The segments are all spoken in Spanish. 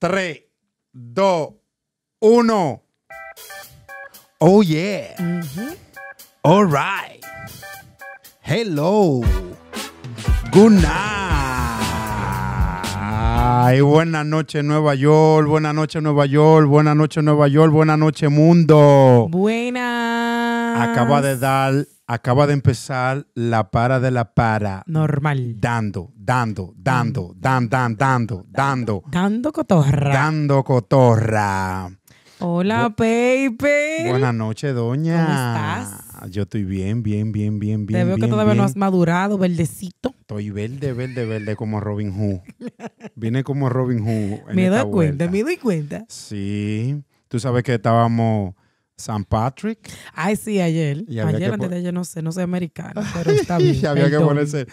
3, 2, 1. Oh, yeah. All right. Hello. Good night. Buenas noches, Nueva York. Buenas noches, Nueva York. Buenas noches, Nueva York. Buenas noches, mundo. Buenas. Acaba de dar acaba de empezar la para de la para. Normal. Dando, dando, dando, mm. dan, dan, dando, dando. Dando cotorra. Dando cotorra. Hola, Pepe. Buenas noches, doña. ¿Cómo estás? Yo estoy bien, bien, bien, bien, bien. Te veo que todavía no has madurado, verdecito. Estoy verde, verde, verde, como Robin Hood. Vine como Robin Hood. me doy cuenta, me doy cuenta. Sí. Tú sabes que estábamos San Patrick. Ay, sí, ayer. ayer, antes de ayer, no sé, no soy americano, pero está bien. había que ponerse,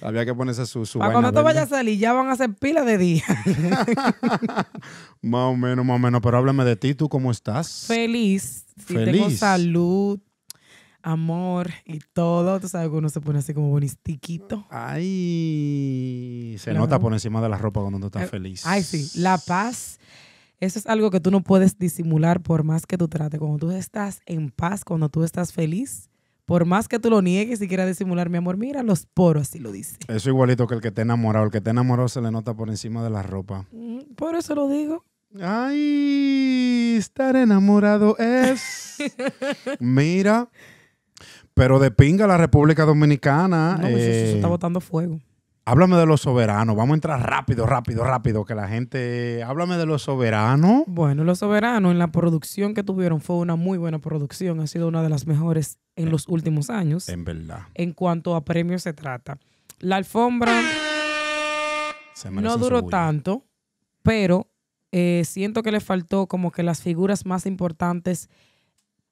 había que ponerse su, su Para cuando tú vayas a salir, ya van a ser pila de días. más o menos, más o menos. Pero háblame de ti, ¿tú cómo estás? Feliz. Sí, Feliz. Tengo salud, amor y todo. Tú sabes que uno se pone así como bonistiquito. Ay, se nota por encima de la ropa cuando uno está eh, feliz. Ay, sí. La paz eso es algo que tú no puedes disimular por más que tú trates. Cuando tú estás en paz, cuando tú estás feliz, por más que tú lo niegues y quieras disimular, mi amor, mira los poros, así lo dice. Eso igualito que el que te enamorado. El que está enamorado se le nota por encima de la ropa. Mm, por eso lo digo. Ay, estar enamorado es. mira. Pero de pinga la República Dominicana. No, pues eso está eh, botando fuego. Háblame de los soberanos. Vamos a entrar rápido, rápido, rápido, que la gente... Háblame de los soberanos. Bueno, los soberanos en la producción que tuvieron fue una muy buena producción. Ha sido una de las mejores en, los últimos años. En verdad. En cuanto a premios se trata. La alfombra no duró tanto, pero eh, siento que le faltó como que las figuras más importantes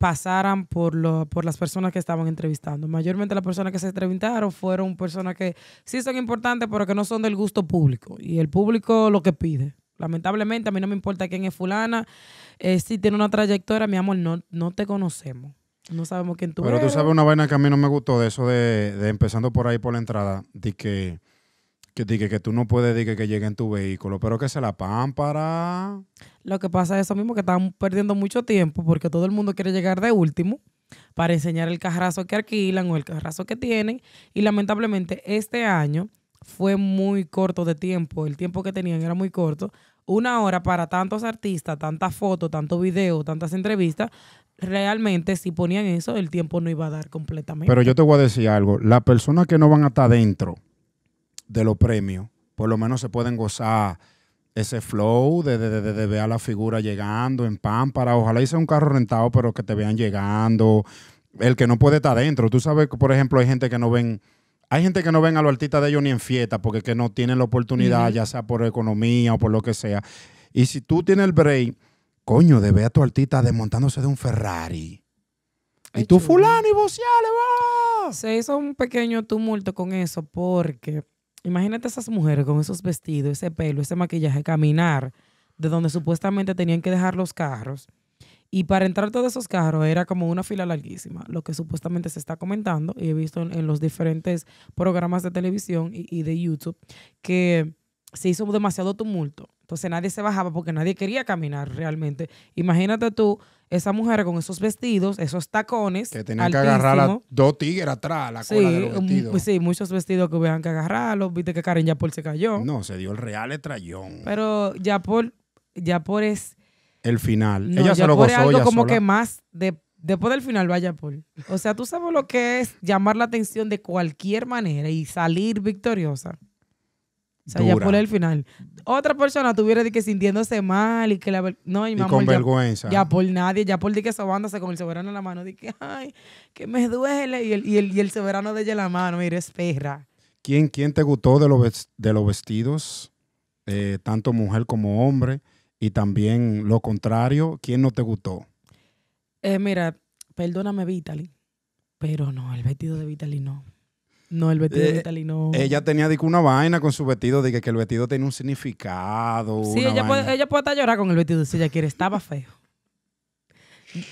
pasaran por, lo, por las personas que estaban entrevistando. Mayormente las personas que se entrevistaron fueron personas que sí son importantes, pero que no son del gusto público. Y el público lo que pide. Lamentablemente, a mí no me importa quién es fulana. Eh, si tiene una trayectoria, mi amor, no, no te conocemos. No sabemos quién tú eres. Pero tú sabes una vaina que a mí no me gustó de eso de empezando por ahí por la entrada, de que que diga que tú no puedes decir que llegue en tu vehículo, pero que se la para Lo que pasa es eso mismo, que están perdiendo mucho tiempo porque todo el mundo quiere llegar de último para enseñar el carrazo que alquilan o el carrazo que tienen. Y lamentablemente este año fue muy corto de tiempo. El tiempo que tenían era muy corto. Una hora para tantos artistas, tantas fotos, tantos videos, tantas entrevistas. Realmente, si ponían eso, el tiempo no iba a dar completamente. Pero yo te voy a decir algo. Las personas que no van hasta adentro, de los premios, por lo menos se pueden gozar ese flow de, de, ver a la figura llegando en pámpara. Ojalá hice un carro rentado, pero que te vean llegando. El que no puede estar adentro. Tú sabes que, por ejemplo, hay gente que no ven. Hay gente que no ven a los artistas de ellos ni en fiesta porque que no tienen la oportunidad, ya sea por economía o por lo que sea. Y si tú tienes el break, coño, de ver a tu artista desmontándose de un Ferrari. y tú, fulano, y le va. Se hizo un pequeño tumulto con eso porque imagínate esas mujeres con esos vestidos, ese pelo, ese maquillaje, caminar de donde supuestamente tenían que dejar los carros. Y para entrar todos esos carros era como una fila larguísima, lo que supuestamente se está comentando y he visto en, los diferentes programas de televisión y, y, de YouTube que se hizo demasiado tumulto. Entonces nadie se bajaba porque nadie quería caminar realmente. Imagínate tú esa mujer con esos vestidos, esos tacones. Que tenían que agarrar a dos tigres atrás, la cola de los vestidos. Sí, muchos vestidos que hubieran que agarrarlos. Viste que Karen Yapol se cayó. No, se dio el real estrellón. Pero Yapol, es. El final. ella se lo gozó, algo como que más después del final va por. O sea, tú sabes lo que es llamar la atención de cualquier manera y salir victoriosa. O sea, ya por el final. Otra persona tuviera de que sintiéndose mal y que la no, y, con vergüenza. Ya por nadie, ya por de que sobándose con el soberano en la mano, de que ay, que me duele y el, soberano de ella en la mano, mire, es perra. ¿Quién, te gustó de los de los vestidos? Eh, tanto mujer como hombre y también lo contrario, ¿quién no te gustó? Eh, mira, perdóname Vitaly, pero no, el vestido de Vitaly no. No, el vestido de eh, Natalie no. Ella tenía una vaina con su vestido, Dije que, el vestido tiene un significado. Sí, ella puede, ella estar llorar con el vestido si ella quiere, estaba feo.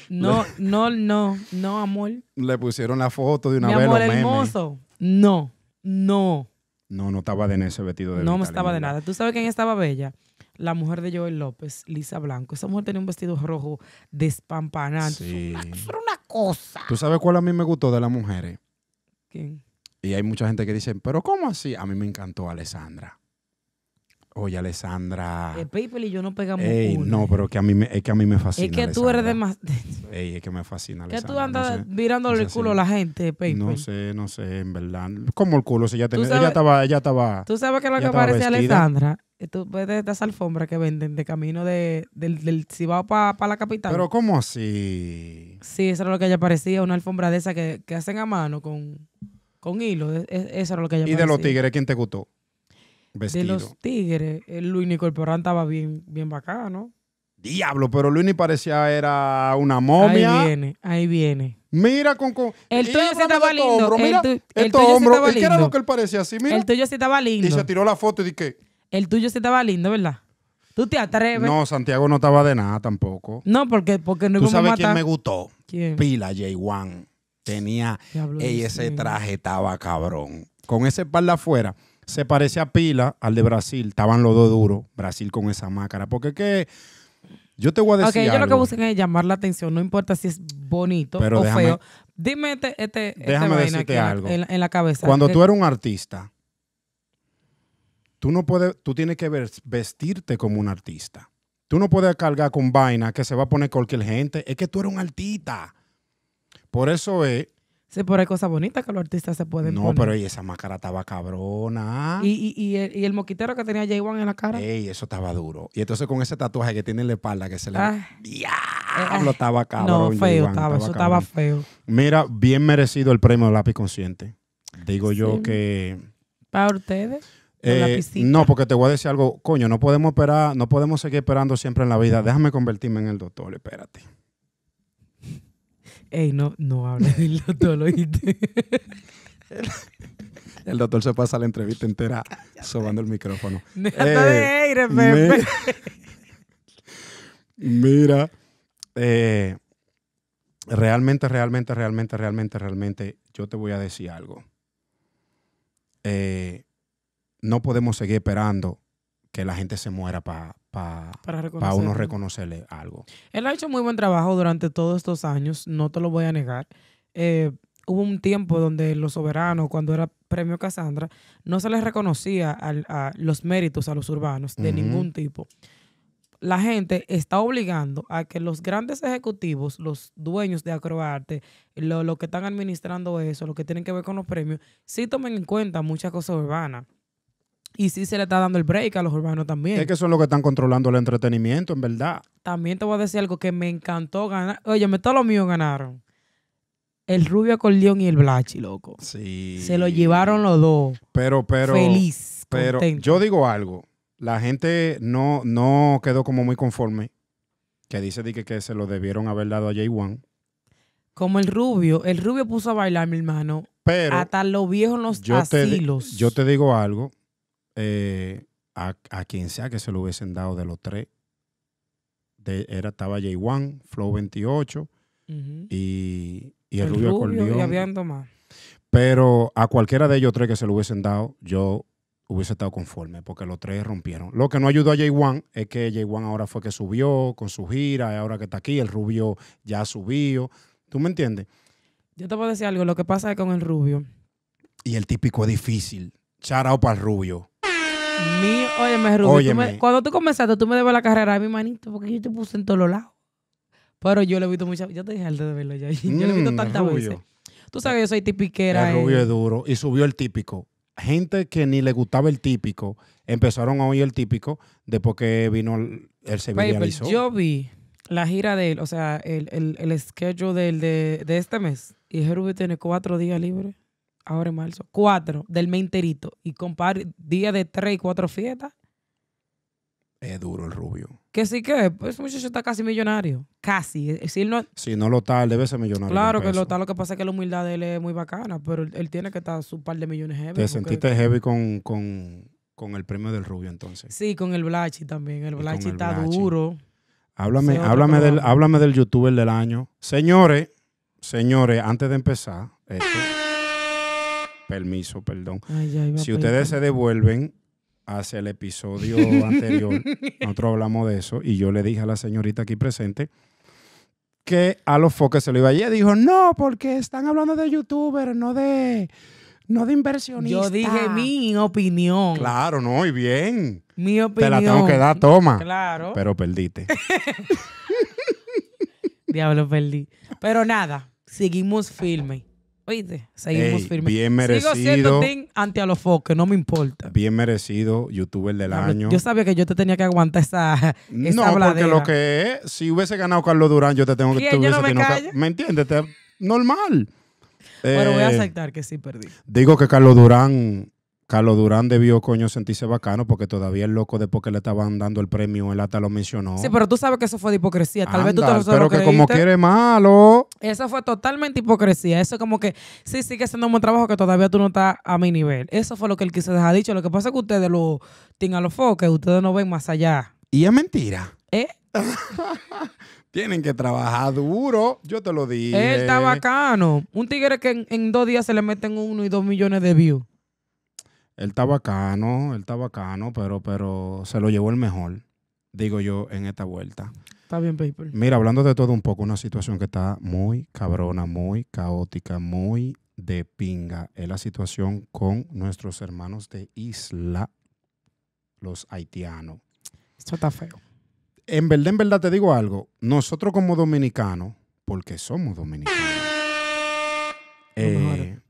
No, no, no, no, amor. Le pusieron la foto de una vez hermoso. No, no. No, no estaba de ese vestido de No, no estaba de nada. ¿Tú sabes quién estaba bella? La mujer de Joel López, Lisa Blanco. Esa mujer tenía un vestido rojo despampanante. Sí. una cosa. ¿Tú sabes cuál a mí me gustó de las mujeres? ¿Quién? Y hay mucha gente que dice, pero ¿cómo así? A mí me encantó Alessandra. Oye, Alessandra. El eh, PayPal y yo no pegamos ey, No, pero que a mí me, es que a mí me fascina. Es que tú eres de más. Ey, es que me fascina. Que tú andas mirando el culo a la gente, PayPal. No sé, no sé, en verdad. ¿Cómo el culo, si ella, ella estaba, ella estaba. Tú sabes que lo que parece Alessandra. Tú ves pues, de esas alfombras que venden de camino de, del, del Cibao para la capital. Pero, ¿cómo así? Sí, eso era lo que ella parecía, una alfombra de esa que, que hacen a mano con hilo, e, e, eso era lo que ella ¿Y de los tigres quién te gustó? De los tigres, el eh, Luis Nicolporán estaba bien, bien bacano. Diablo, pero Luis ni parecía era una momia. Ahí viene, ahí viene. Mira con... el tuyo se estaba lindo. el, tuyo se estaba lindo. El tuyo se estaba lindo. Y se tiró la foto y dije... El tuyo se estaba lindo, ¿verdad? ¿Tú te atreves? No, Santiago no estaba de nada tampoco. No, porque, porque no ¿Tú sabes quién me gustó? Pila J1 tenía ese traje, estaba cabrón. Con ese par de afuera, se parece a Pila, al de Brasil, estaban los dos duros, Brasil con esa máscara, porque que... Yo te voy a decir. Ok, yo lo que buscan es llamar la atención, no importa si es bonito o feo. Dime este, En, la cabeza. Cuando eh, tú eres un artista, tú no puedes, tú tienes que vestirte como un artista. Tú no puedes cargar con vaina que se va a poner cualquier gente. Es que tú eres un artista. Por eso es. Sí, pero hay cosas bonitas que los artistas se pueden no, No, pero y esa máscara estaba cabrona. Y, el, moquitero que tenía Jay Wan en la cara. Ey, eso estaba duro. Y entonces con ese tatuaje que tiene en la espalda que se le. Ah. ¡Diablo! Estaba cabrón. No, feo, estaba, eso estaba feo. Mira, bien merecido el premio Lápiz Consciente. Digo yo que. Para ustedes. Eh, no, porque te voy a decir algo, coño, no podemos esperar, no podemos seguir esperando siempre en la vida. Déjame convertirme en el doctor, espérate. Ey, no, no hables del doctor, ¿oíste? el doctor se pasa la entrevista entera sobando el micrófono. Eh, Mira, eh, realmente, realmente, realmente, realmente, realmente, yo te voy a decir algo. Eh, no podemos seguir esperando que la gente se muera para para uno reconocerle algo. Él ha hecho muy buen trabajo durante todos estos años, no te lo voy a negar. Eh, hubo un tiempo donde los soberanos, cuando era premio Casandra, no se les reconocía a los méritos a los urbanos de ningún tipo. La gente está obligando a que los grandes ejecutivos, los dueños de Acroarte, los lo que están administrando eso, los que tienen que ver con los premios, sí tomen en cuenta muchas cosas urbanas y sí se le está dando el break a los urbanos también. Es que son los que están controlando el entretenimiento, en verdad. También te voy a decir algo que me encantó ganar. Oye, me todos los míos ganaron. El rubio acordeón y el blachi, loco. Sí. Se lo llevaron los dos. Pero, pero. Feliz. Pero yo digo algo. La gente no, no quedó como muy conforme. Que dice que, que se lo debieron haber dado a Jay Wan. Como el rubio. El rubio puso a bailar, mi hermano. Pero. Hasta los viejos en los asilos. yo te digo algo eh, a, quien sea que se lo hubiesen dado de los tres. era, estaba J1, Flow 28 y, el, Rubio, Pero a cualquiera de ellos tres que se lo hubiesen dado, yo hubiese estado conforme porque los tres rompieron. Lo que no ayudó a J1 es que J1 ahora fue que subió con su gira, ahora que está aquí, el Rubio ya subió. ¿Tú me entiendes? Yo te puedo decir algo, lo que pasa es con el Rubio. Y el típico es difícil. Charao para el Rubio. Mi, óyeme, cuando tú comenzaste, tú me debes la carrera a mi manito, porque yo te puse en todos los lados. Pero yo le he visto muchas yo te dije al de verlo ya, yo le he visto mm, tantas veces. Tú sabes que yo soy tipiquera. El rubio es duro, y subió el típico. Gente que ni le gustaba el típico, empezaron a oír el típico después que vino, el, Sevilla Yo vi la gira de él, o sea, el, el, el schedule del, de, de este mes, y Rubio tiene cuatro días libres ahora en marzo, cuatro del menterito y par día de tres y cuatro fiestas. Es duro el rubio. Que sí que, pues ese muchacho está casi millonario. Casi. Eh, si, no, si no lo tal debe ser millonario. Claro que lo está. lo que pasa es que la humildad de él es muy bacana, pero él, tiene que estar su par de millones heavy. ¿Te sentiste heavy con, el premio del rubio entonces? Sí, con el Blachi también. El Blachi está duro. Háblame, háblame, del, háblame del youtuber del año. Señores, señores, antes de empezar permiso, perdón. si ustedes se devuelven hacia el episodio anterior, nosotros hablamos de eso y yo le dije a la señorita aquí presente que a los foques se lo iba. Y ella dijo, no, porque están hablando de youtubers, no de, no de inversionistas. Yo dije mi opinión. Claro, no, y bien. Mi opinión. Te la tengo que dar, toma. Claro. Pero perdiste. Diablo, perdí. Pero nada, seguimos firme. Oíste, seguimos firmes. Bien merecido. Sigo siendo los los que no me importa. Bien merecido, youtuber del año. Yo sabía que yo te tenía que aguantar esa. esa no, porque lo que es, si hubiese ganado Carlos Durán, yo te tengo que. no me, entiende ¿Me entiendes? normal. Pero voy a eh, aceptar que sí perdí. Digo que Carlos Durán Carlos Durán debió, coño, sentirse bacano porque todavía el loco después que le estaban dando el premio, él hasta lo mencionó. Sí, pero tú sabes que eso fue de hipocresía. Tal vez tú te lo Pero que como quiere malo. Eso fue totalmente hipocresía. Eso como que, sí, sigue siendo un buen trabajo que todavía tú no estás a mi nivel. Eso fue lo que él quiso dejar dicho. Lo que pasa es que ustedes lo tienen a los que ustedes no ven más allá. Y es mentira. ¿Eh? Tienen que trabajar duro, yo te lo dije. Él está bacano. Un tigre que en, en dos días se le meten uno y dos millones de views. Él está bacano, él está bacano, pero, pero se lo llevó el mejor, digo yo, en esta vuelta. Está bien, Paper. Mira, hablando de todo un poco, una situación que está muy cabrona, muy caótica, muy de pinga. Es la situación con nuestros hermanos de isla, los haitianos. Esto está feo. En verdad, en verdad te digo algo. Nosotros como dominicanos, porque somos dominicanos, eh,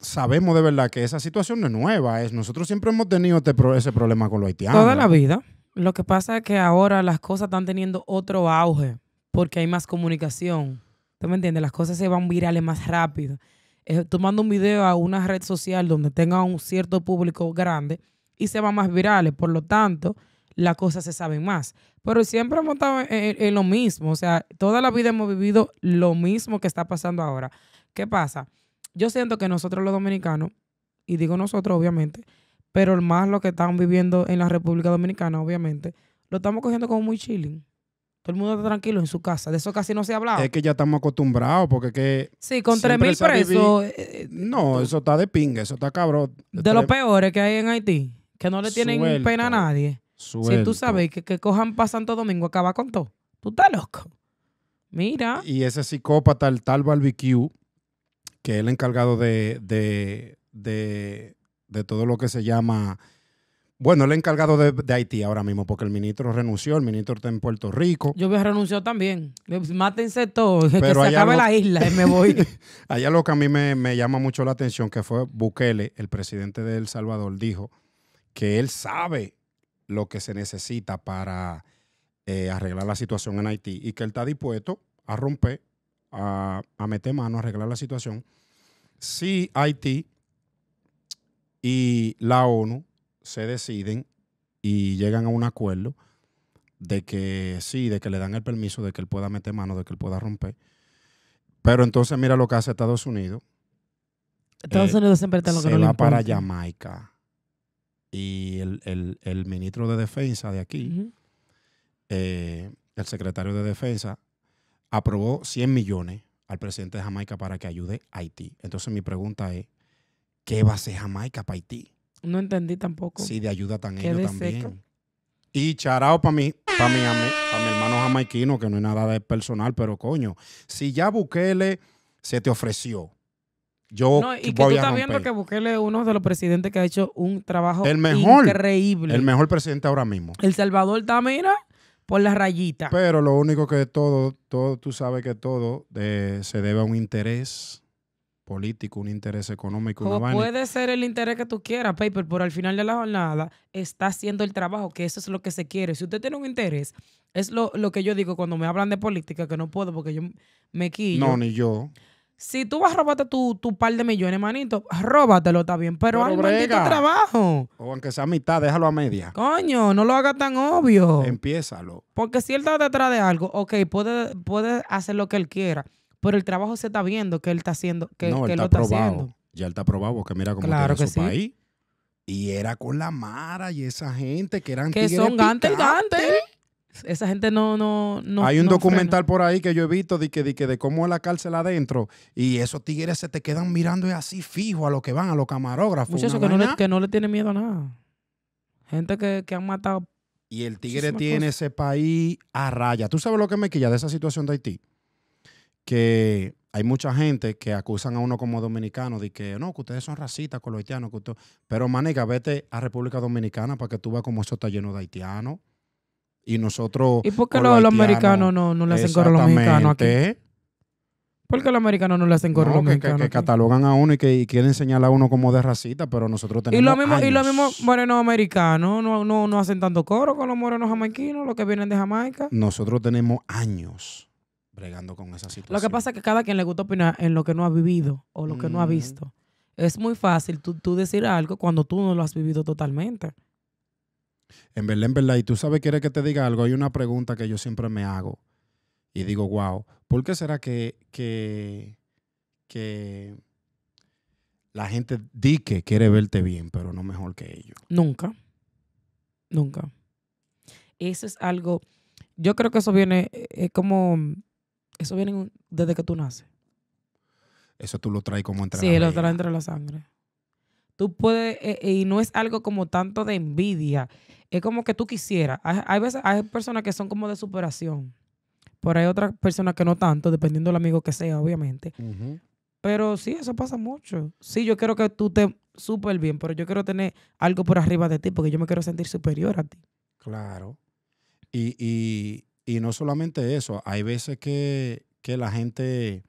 sabemos de verdad que esa situación no es nueva. Es, nosotros siempre hemos tenido este ese problema con los haitianos. Toda la vida. Lo que pasa es que ahora las cosas están teniendo otro auge porque hay más comunicación. ¿Tú me entiendes? Las cosas se van virales más rápido. Eh, tú tomando un video a una red social donde tenga un cierto público grande y se van más virales. Por lo tanto, las cosas se saben más. Pero siempre hemos estado en lo mismo. O sea, toda la vida hemos vivido lo mismo que está pasando ahora. ¿Qué pasa? yo siento que nosotros los dominicanos, y digo nosotros obviamente, pero más los que están viviendo en la República Dominicana, obviamente, lo estamos cogiendo como muy chilling. Todo el mundo está tranquilo en su casa. De eso casi no se ha hablado. Es que ya estamos acostumbrados porque que... Sí, con mil presos... Eh, no, eh, eso está de pinga, eso está cabrón. De, los peores que hay en Haití, que no le tienen pena a nadie. Si tú sabes que, que cojan para Santo Domingo, acaba con todo. Tú estás loco. Mira. Y ese psicópata, el tal barbecue, que es el encargado de, todo lo que se llama... Bueno, el encargado de, Haití ahora mismo, porque el ministro renunció, el ministro está en Puerto Rico. Yo voy renunciado también. Mátense todos, que se acabe la isla y me voy. allá lo que a mí me, llama mucho la atención, que fue Bukele, el presidente de El Salvador, dijo que él sabe lo que se necesita para eh, arreglar la situación en Haití y que él está dispuesto a romper a, meter mano, a arreglar la situación, si Haití y la ONU se deciden y llegan a un acuerdo de que sí, de que le dan el permiso de que él pueda meter mano, de que él pueda romper. Pero entonces mira lo que hace Estados Unidos. Estados eh, Unidos siempre está lo que se va para Jamaica. Y el, ministro de Defensa de aquí, eh, el secretario de Defensa, aprobó 100 millones al presidente de Jamaica para que ayude a Haití. Entonces mi pregunta es, ¿qué va a hacer Jamaica para Haití? No entendí tampoco. Sí, de ayuda tan ellos también. Y charao para mí, para mi, mi hermano jamaiquino, que no es nada de personal, pero coño, si ya Bukele se te ofreció, yo no, y que tú estás viendo que Bukele es uno de los presidentes que ha hecho un trabajo el mejor, increíble. El mejor presidente ahora mismo. El Salvador está, por la rayita. Pero lo único que todo, todo tú sabes que todo eh, se debe a un interés político, un interés económico. puede ser el interés que tú quieras, Paper, pero al final de la jornada está haciendo el trabajo, que eso es lo que se quiere. Si usted tiene un interés, es lo, lo que yo digo cuando me hablan de política, que no puedo porque yo me quillo. No, ni yo. Si tú vas a robarte tu, tu par de millones, manito, róbatelo, está bien. Pero, pero un maldito trabajo. O aunque sea a mitad, déjalo a media. Coño, no lo hagas tan obvio. Empiézalo. Porque si él está detrás de algo, ok, puede, puede hacer lo que él quiera. Pero el trabajo se está viendo que él está haciendo, que, lo está haciendo. Ya él está probado, porque mira cómo claro su país. Y era con la Mara y esa gente que eran Que son gante esa gente no... no, no Hay un documental por ahí que yo he visto de, que, de, de cómo es la cárcel adentro y esos tigres se te quedan mirando así fijo a lo que van, a los camarógrafos. que, no le, que no le tiene miedo a nada. Gente que, han matado... Y el tigre tiene ese país a raya. ¿Tú sabes lo que me quilla de esa situación de Haití? Que hay mucha gente que acusan a uno como dominicano de que no, que ustedes son racistas con los haitianos. Pero, manega, vete a República Dominicana para que tú veas cómo eso está lleno de haitianos. Y nosotros. ¿Y por qué los, americanos no, no le hacen coro a los aquí? ¿Por qué los americanos no le hacen coro los que, mexicanos? Que, catalogan a uno y que quieren señalar a uno como de racista, pero nosotros tenemos. Y lo mismo, y lo mismo morenos americanos no, no, no hacen tanto coro con los morenos jamaiquinos, los que vienen de Jamaica. Nosotros tenemos años bregando con esa situación. Lo que pasa es que cada quien le gusta opinar en lo que no ha vivido o lo que no ha mm. visto. Es muy fácil tú, tú decir algo cuando tú no lo has vivido totalmente. En verdad, en verdad, y tú sabes, quieres que te diga algo, hay una pregunta que yo siempre me hago y digo, wow, ¿por qué será que, que, que la gente di que quiere verte bien, pero no mejor que ellos? Nunca, nunca. Eso es algo, yo creo que eso viene, eh, es como, eso viene desde que tú naces. Eso tú lo traes como entre sí, Sí, lo traes entre la sangre. Tú puedes, eh, eh, y no es algo como tanto de envidia, es como que tú quisieras. Hay, veces, hay personas que son como de superación, pero hay otras personas que no tanto, dependiendo del amigo que sea, obviamente. Pero sí, eso pasa mucho. Sí, yo quiero que tú te súper bien, pero yo quiero tener algo por arriba de ti porque yo me quiero sentir superior a ti. Claro. Y, no solamente eso, hay veces que, que la gente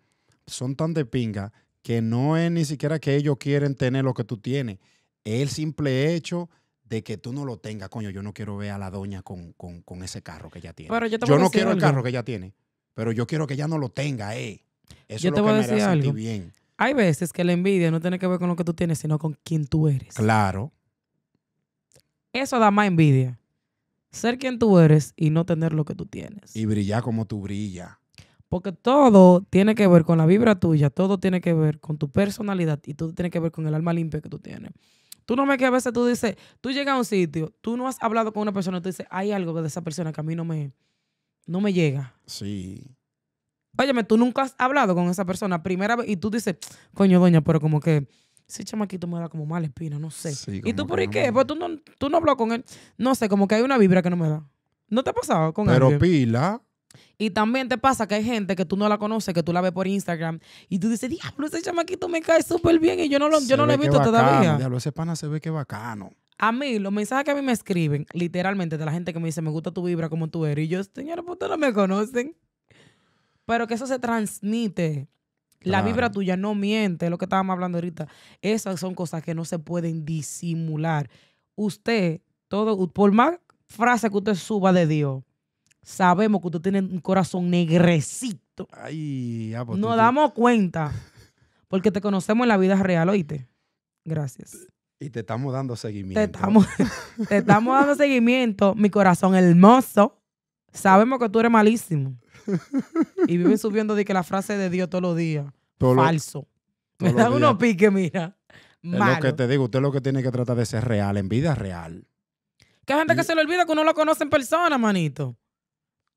son tan de pinga que no es ni siquiera que ellos quieren tener lo que tú tienes, es el simple hecho de que tú no lo tengas, coño, yo no quiero ver a la doña con, ese carro que ella tiene. Pero yo, no quiero el carro que ella tiene, pero yo quiero que ella no lo tenga, eh. Eso es lo que me algo. bien. Hay veces que la envidia no tiene que ver con lo que tú tienes, sino con quién tú eres. Claro. Eso da más envidia. Ser quien tú eres y no tener lo que tú tienes. Y brillar como tú brillas. Porque todo tiene que ver con la vibra tuya, todo tiene que ver con tu personalidad y todo tiene que ver con el alma limpia que tú tienes. Tú no me que a veces tú dices, tú llegas a un sitio, tú no has hablado con una persona, tú dices, hay algo de esa persona que a mí no me, no me llega. Sí. Óyeme, tú nunca has hablado con esa persona primera vez y tú dices, coño, doña, pero como que si chamaquito me da como mala espina, no sé. ¿Y tú por qué? Porque tú no, tú hablas con él. No sé, como que hay una vibra que no me da. ¿No te ha pasado con él? Pero pila. Y también te pasa que hay gente que tú no la conoces, que tú la ves por Instagram y tú dices, diablo, ese chamaquito me cae súper bien y yo no lo, he visto todavía. Diablo, ese pana se ve que bacano. A mí, los mensajes que a mí me escriben, literalmente, de la gente que me dice, me gusta tu vibra como tú eres. Y yo, señora, pues ustedes no me conocen. Pero que eso se transmite. La vibra tuya no miente, lo que estábamos hablando ahorita. Esas son cosas que no se pueden disimular. Usted, todo, por más frase que usted suba de Dios, Sabemos que tú tiene un corazón negrecito. Ay, pues, Nos damos cuenta. Porque te conocemos en la vida real, oíste. Gracias. Y te estamos dando seguimiento. Te estamos, estamos dando seguimiento. Mi corazón hermoso. Sabemos que tú eres malísimo. Y viven subiendo de que la frase de Dios todos los días. Falso. Me dan unos piques, mira. Es lo que te digo, usted lo que tiene que tratar de ser real, en vida real. Que hay gente que se le olvida que uno lo conoce en persona, manito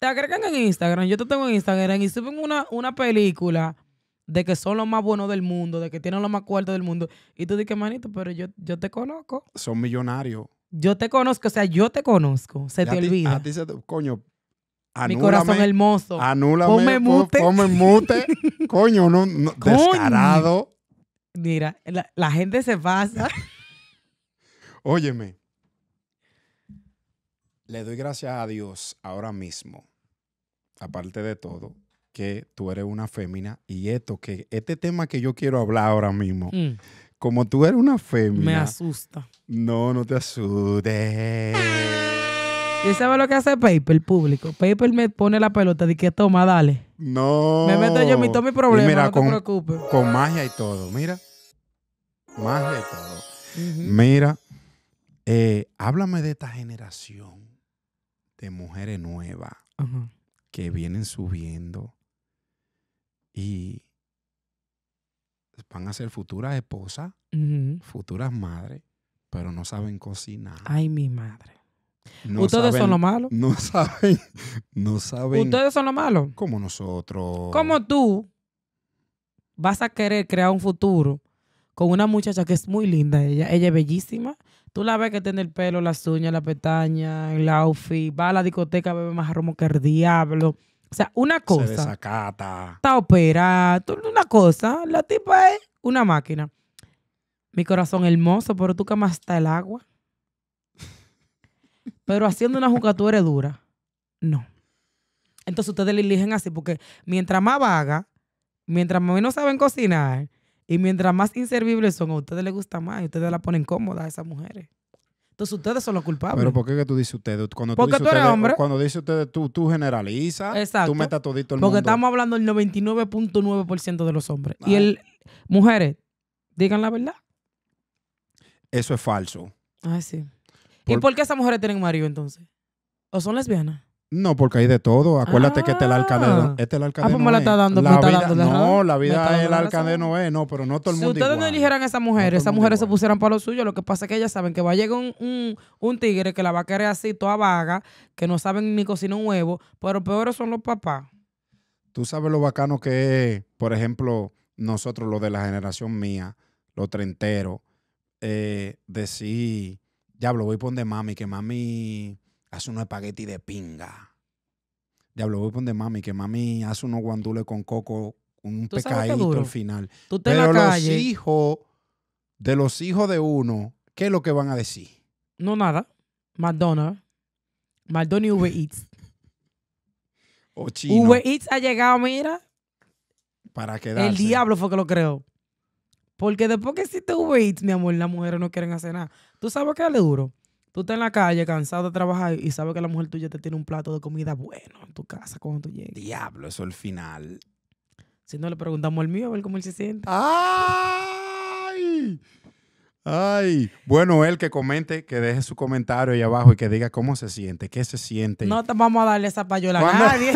te agregan en Instagram, yo te tengo en Instagram y suben una, película de que son los más buenos del mundo, de que tienen los más cuartos del mundo. Y tú dices, manito, pero yo, yo te conozco. Son millonarios. Yo te conozco, o sea, yo te conozco. Se te olvida. a coño, Anúlame, Mi corazón hermoso. anula Ponme mute. mute. coño, no, descarado. Mira, la, gente se pasa. Óyeme. Le doy gracias a Dios ahora mismo aparte de todo, que tú eres una fémina y esto, que este tema que yo quiero hablar ahora mismo, mm. como tú eres una fémina. Me asusta. No, no te asustes. ¿Y sabes lo que hace Paper, público? Paper me pone la pelota de que toma, dale. No. Me meto yo, me tomo mi problema, no te preocupes. Con magia y todo, mira. Magia y todo. Mira, eh, háblame de esta generación de mujeres nuevas. Ajá que vienen subiendo y van a ser futuras esposas, futuras madres, pero no saben cocinar. Ay, mi madre. Ustedes son los malo. No saben, no saben. Ustedes son los malos? Como nosotros. Como tú vas a querer crear un futuro con una muchacha que es muy linda ella. Ella es bellísima. Tú la ves que tiene el pelo, las uñas, la pestaña, el outfit, va a la discoteca, bebe más romo que el diablo. O sea, una cosa. Se desacata. Está operada. Una cosa. La tipa es una máquina. Mi corazón hermoso, pero tú camas hasta el agua. Pero haciendo una jugatura dura. No. Entonces ustedes le eligen así, porque mientras más vaga, mientras menos saben cocinar, y mientras más inservibles son, a ustedes les gusta más y ustedes la ponen cómoda a esas mujeres. Entonces ustedes son los culpables. Pero ¿por qué que tú dices ustedes? Cuando Porque tú, Cuando dice ustedes, tú, tú generalizas. Tú metas todito el Porque estamos hablando del 99.9% de los hombres. Y ah. el... Mujeres, digan la verdad. Eso es falso. Ah sí. ¿Y por qué esas mujeres tienen marido entonces? ¿O son lesbianas? No, porque hay de todo. Acuérdate que este es el ah. alcalde. Este es el alcalde. Ah, pues la está dando. vida, no, la vida del alcalde no es. No, pero no todo el mundo. Si ustedes no eligieran a esa mujer, esas mujeres se pusieran para lo suyo. Lo que pasa es que ellas saben que va a llegar un, tigre que la va a querer así, toda vaga, que no saben ni cocinar un huevo. Pero peores son los papás. Tú sabes lo bacano que es, por ejemplo, nosotros, los de la generación mía, los trenteros, eh, decir, diablo, voy a poner mami, que mami Hace unos espagueti de pinga. Diablo, voy a poner mami, que mami hace unos guandules con coco, un pecadito al final. ¿Tú Pero los hijos de los hijos de uno, ¿qué es lo que van a decir? No, nada. McDonald's. McDonald's y Uber Eats. o Eats ha llegado, mira. Para quedarse. El diablo fue que lo creó. Porque después que existe Uber Eats, mi amor, las mujeres no quieren hacer nada. ¿Tú sabes qué le duro? Tú estás en la calle cansado de trabajar y sabes que la mujer tuya te tiene un plato de comida bueno en tu casa cuando tú llegues. Diablo, eso es el final. Si no, le preguntamos al mío a ver cómo él se siente. ¡Ay! Ay, bueno, él que comente, que deje su comentario ahí abajo y que diga cómo se siente, qué se siente. No te vamos a darle esa payola a nadie.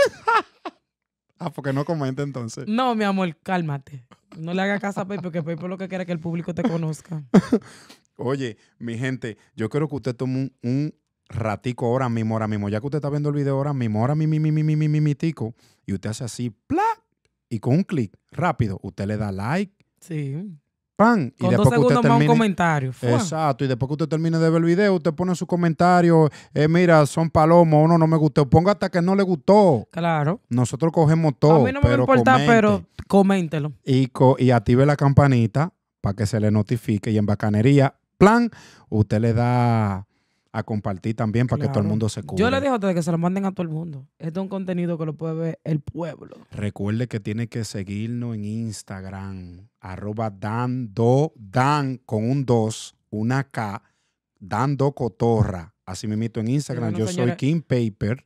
ah, porque no comente entonces. No, mi amor, cálmate. No le haga caso a Pepe, porque Pepe lo que quiere que el público te conozca. Oye, mi gente, yo quiero que usted tome un, ratico ahora mismo, ahora mismo. Ya que usted está viendo el video ahora mismo, ahora mismo, mi, mi, Y usted hace así, ¡pla! Y con un clic rápido, usted le da like. Sí. Pan. y después usted termine, un comentario. Exacto. Y después que usted termine de ver el video, usted pone su comentario. Eh, mira, son palomos, uno no me gustó. Ponga hasta que no le gustó. Claro. Nosotros cogemos todo. A mí no me importa, pero coméntelo. Y, y active la campanita para que se le notifique. Y en Bacanería plan, usted le da a compartir también para que todo el mundo se cubra. Yo le a de que se lo manden a todo el mundo. Este es un contenido que lo puede ver el pueblo. Recuerde que tiene que seguirnos en Instagram, arroba dando, dan con un 2, una K, dando cotorra. Así me mito en Instagram. yo soy King Paper.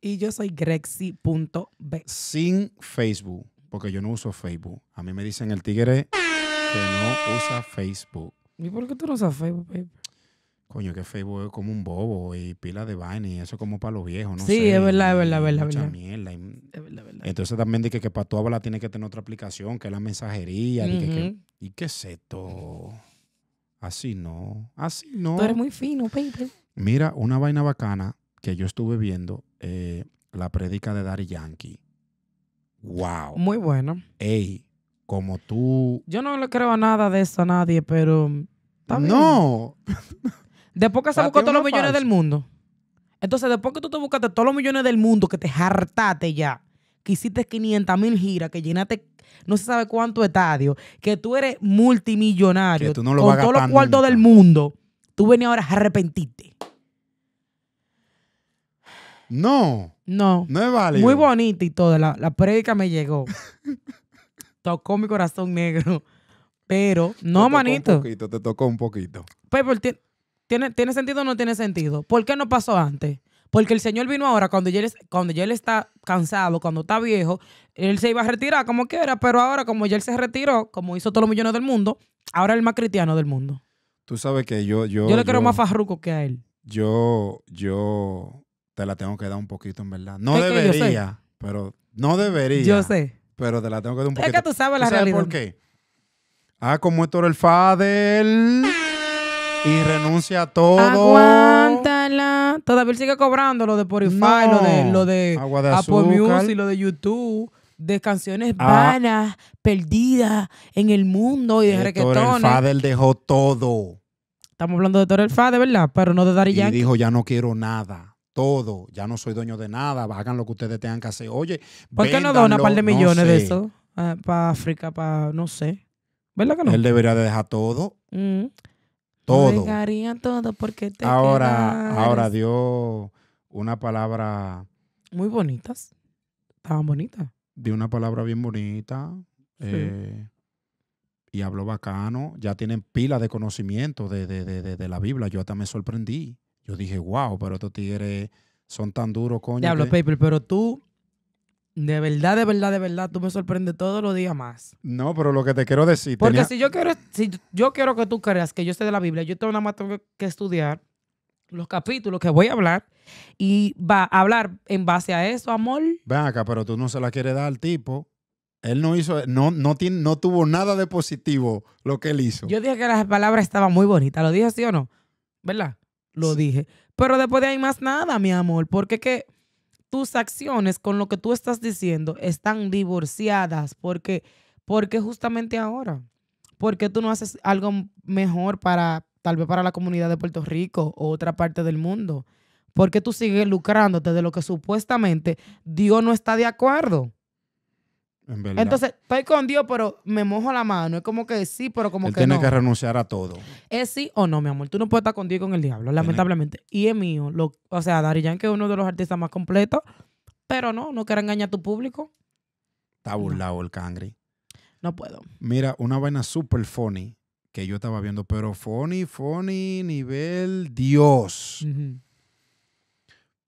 Y yo soy B. Sin Facebook, porque yo no uso Facebook. A mí me dicen el tigre que no usa Facebook. ¿Y por qué tú no usas Facebook, Pepe? Coño, que Facebook es como un bobo y pila de vaina y eso como para los viejos, ¿no? Sí, es verdad, es verdad, es verdad. Mucha mierda. Es verdad. Entonces también dije que, para tu abuela tiene que tener otra aplicación, que es la mensajería. que, ¿Y qué es esto? Así no, así no. Tú eres muy fino, Pepe. Mira, una vaina bacana que yo estuve viendo, eh, la prédica de Daddy Yankee. ¡Wow! Muy bueno. Ey, como tú. Yo no le creo a nada de eso a nadie, pero. No. Después que se buscó todos los millones del mundo. Entonces, después que tú te buscaste todos los millones del mundo, que te hartaste ya, que hiciste 500 mil giras, que llenaste no se sabe cuánto estadio, que tú eres multimillonario, con todos los cuartos del mundo, tú venías ahora a arrepentirte. No. No. No es válido. Muy bonita y toda. La, la prédica me llegó. tocó mi corazón negro. Pero, no, manito. te tocó un poquito. Pero, pues, ¿tiene, ¿tiene sentido o no tiene sentido? ¿Por qué no pasó antes? Porque el Señor vino ahora, cuando ya, él, cuando él está cansado, cuando está viejo, él se iba a retirar como quiera, pero ahora, como ya él se retiró, como hizo todos los millones del mundo, ahora es el más cristiano del mundo. Tú sabes que yo. Yo, yo le quiero más farruco que a él. Yo, yo te la tengo que dar un poquito, en verdad. No debería, pero no debería. Yo sé pero te la tengo que dar un poquito. Es que tú sabes la realidad. sabes por qué? Ah, como es Toro el Fadel. Y renuncia a todo. Aguántala. Todavía sigue cobrando lo de Spotify, lo de, lo de, Apple Music, lo de YouTube, de canciones ah. vanas, perdidas en el mundo y de reggaetones. Toro el Fadel dejó todo. Estamos hablando de Toro el Fadel, ¿verdad? Pero no de Dari Yankee. Y dijo, ya no quiero nada todo. Ya no soy dueño de nada. Hagan lo que ustedes tengan que hacer. Oye, ¿por qué no da una par de millones de eso? Ah, para África, para no sé. ¿Verdad que no? Él debería de dejar todo. Mm. Todo. Dejaría todo porque Ahora, ahora dio una palabra. Muy bonitas. Estaban bonitas. Dio una palabra bien bonita. Eh, y habló bacano. Ya tienen pila de conocimiento de, de, la Biblia. Yo hasta me sorprendí. Yo dije, wow, pero estos tigres son tan duros, coño. Diablo, Paper, pero tú, de verdad, de verdad, de verdad, tú me sorprendes todos los días más. No, pero lo que te quiero decir. Porque si yo quiero, si yo quiero que tú creas que yo sé de la Biblia, yo tengo nada más que estudiar los capítulos que voy a hablar y va a hablar en base a eso, amor. Ven acá, pero tú no se la quieres dar al tipo. Él no hizo, no, no, tiene, no tuvo nada de positivo lo que él hizo. Yo dije que las palabras estaban muy bonitas, ¿lo dije sí o no? ¿Verdad? lo dije. Pero después de ahí más nada, mi amor, porque que tus acciones con lo que tú estás diciendo están divorciadas, porque, porque justamente ahora, porque tú no haces algo mejor para, tal vez para la comunidad de Puerto Rico o otra parte del mundo, porque tú sigues lucrándote de lo que supuestamente Dios no está de acuerdo. Entonces, estoy con Dios, pero me mojo la mano. Es como que sí, pero como que no tiene que renunciar a todo. Es sí o no, mi amor. Tú no puedes estar con Dios y con el diablo, lamentablemente. Y es mío. o sea, Dari que es uno de los artistas más completos, pero no, no quiere engañar a tu público. Está burlado el cangre. No puedo. Mira, una vaina súper funny que yo estaba viendo, pero funny, funny, nivel Dios.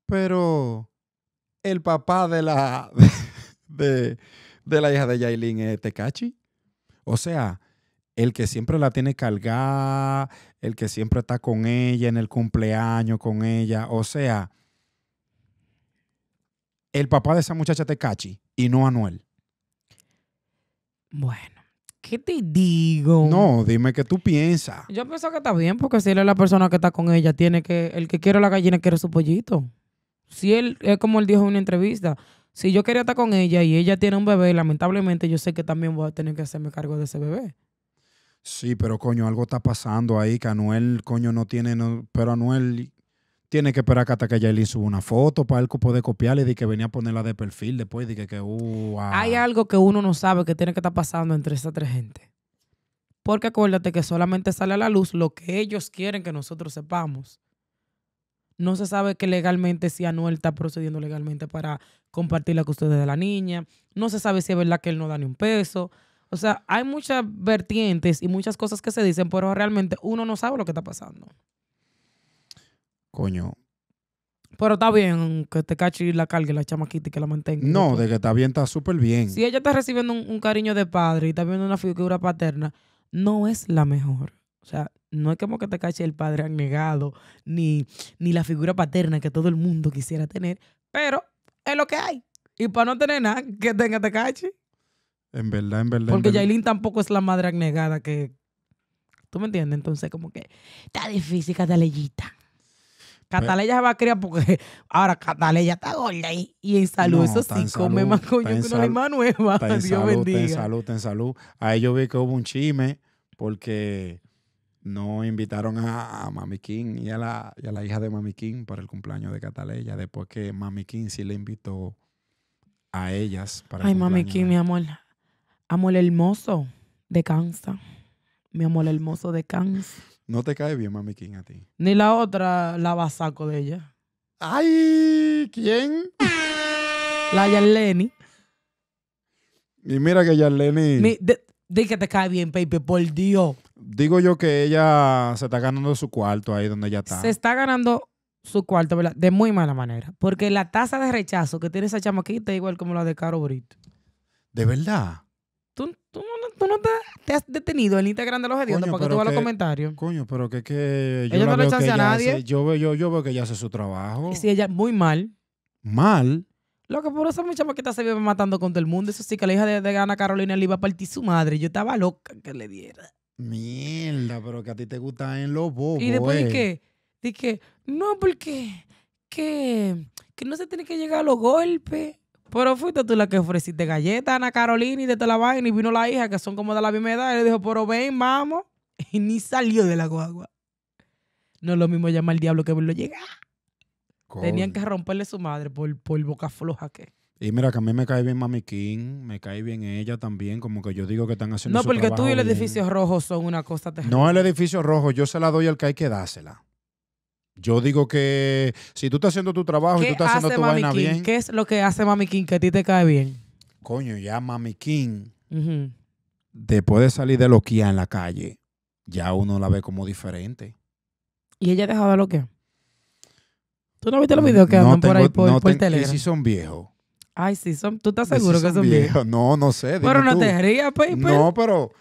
Pero el papá de la... de de la hija de Yailin es Tecachi. O sea, el que siempre la tiene cargada, el que siempre está con ella en el cumpleaños, con ella. O sea, el papá de esa muchacha Tecachi y no Anuel. Bueno, ¿qué te digo? No, dime qué tú piensas. Yo pienso que está bien, porque si él es la persona que está con ella, tiene que, el que quiere la gallina quiere su pollito. Si él, es como él dijo en una entrevista, si yo quería estar con ella y ella tiene un bebé, lamentablemente yo sé que también voy a tener que hacerme cargo de ese bebé. Sí, pero coño, algo está pasando ahí que Anuel, coño, no tiene. pero Anuel tiene que esperar hasta que ella le hizo una foto para él poder copiarle y que venía a ponerla de perfil después. Dije que, uh, ah. Hay algo que uno no sabe que tiene que estar pasando entre esas tres gente. Porque acuérdate que solamente sale a la luz lo que ellos quieren que nosotros sepamos. No se sabe que legalmente si Anuel está procediendo legalmente para compartir la custodia de la niña. No se sabe si es verdad que él no da ni un peso. O sea, hay muchas vertientes y muchas cosas que se dicen, pero realmente uno no sabe lo que está pasando. Coño. Pero está bien que te cache y la cargue la chamaquita y que la mantenga. No, de que está bien, está súper bien. Si ella está recibiendo un, un, cariño de padre y está viendo una figura paterna, no es la mejor. O sea, no es como que te cache el padre negado, ni, ni la figura paterna que todo el mundo quisiera tener, pero es lo que hay. Y para no tener nada, que tenga te cache. En verdad, en verdad. Porque Jailín tampoco es la madre abnegada que. ¿Tú me entiendes? Entonces, como que está difícil, Cataleyita. Cataleya se va a criar porque ahora Cataleya está gorda y, y en salud. eso sí, come más coño que una lima nueva. Dios en salud, en salud. Ahí yo vi que hubo un chisme porque no invitaron a, Mami King y a, la, hija de Mami King para el cumpleaños de Cataleya, después que Mami King sí le invitó a ellas para Ay, Mami King, mi amor. Amor hermoso de Kansas. Mi amor hermoso de Kansas. No te cae bien Mami King a ti. Ni la otra la basaco de ella. ¡Ay! ¿Quién? La Yarleni. Y mira que Yarleni. Di que te cae bien, Pepe, por Dios. Digo yo que ella se está ganando su cuarto ahí donde ella está. Se está ganando su cuarto, ¿verdad? De muy mala manera. Porque la tasa de rechazo que tiene esa chamaquita es igual como la de Caro Brito. ¿De verdad? Tú, no, te, has detenido en Instagram de los hediondos para que tú hagas los comentarios. Coño, pero que, que yo no yo, veo, yo, veo que ella hace su trabajo. Y si ella muy mal. ¿Mal? Lo que por eso mi se vive matando con todo el mundo. Eso sí, que la hija de, Ana Carolina le iba a partir su madre. Yo estaba loca que le diera. Mierda, pero que a ti te gusta en los bobos. Y después eh. qué? Dije, no, porque que, no se tiene que llegar a los golpes. Pero fuiste tú la que ofreciste galletas a Ana Carolina y de toda la vaina. Y vino la hija, que son como de la misma edad. Y le dijo, pero ven, vamos. Y ni salió de la guagua. No es lo mismo llamar al diablo que verlo llegar. Tenían que romperle su madre por, por boca floja que. Y mira, que a mí me cae bien Mami King, me cae bien ella también, como que yo digo que están haciendo No, porque tú y el edificio rojo son una cosa No, el edificio rojo, yo se la doy al que hay que dársela. Yo digo que si tú estás haciendo tu trabajo y tú estás haciendo tu vaina bien. ¿Qué es lo que hace Mami King que a ti te cae bien? Coño, ya Mami King, después de salir de loquía en la calle, ya uno la ve como diferente. ¿Y ella ha dejado de ¿Tú no viste los videos que andan por ahí por, no por tengo, si son viejos. Ay, sí, son, ¿tú estás seguro que son viejos? No, no sé. Bueno no te rías, pues, pues, No, pero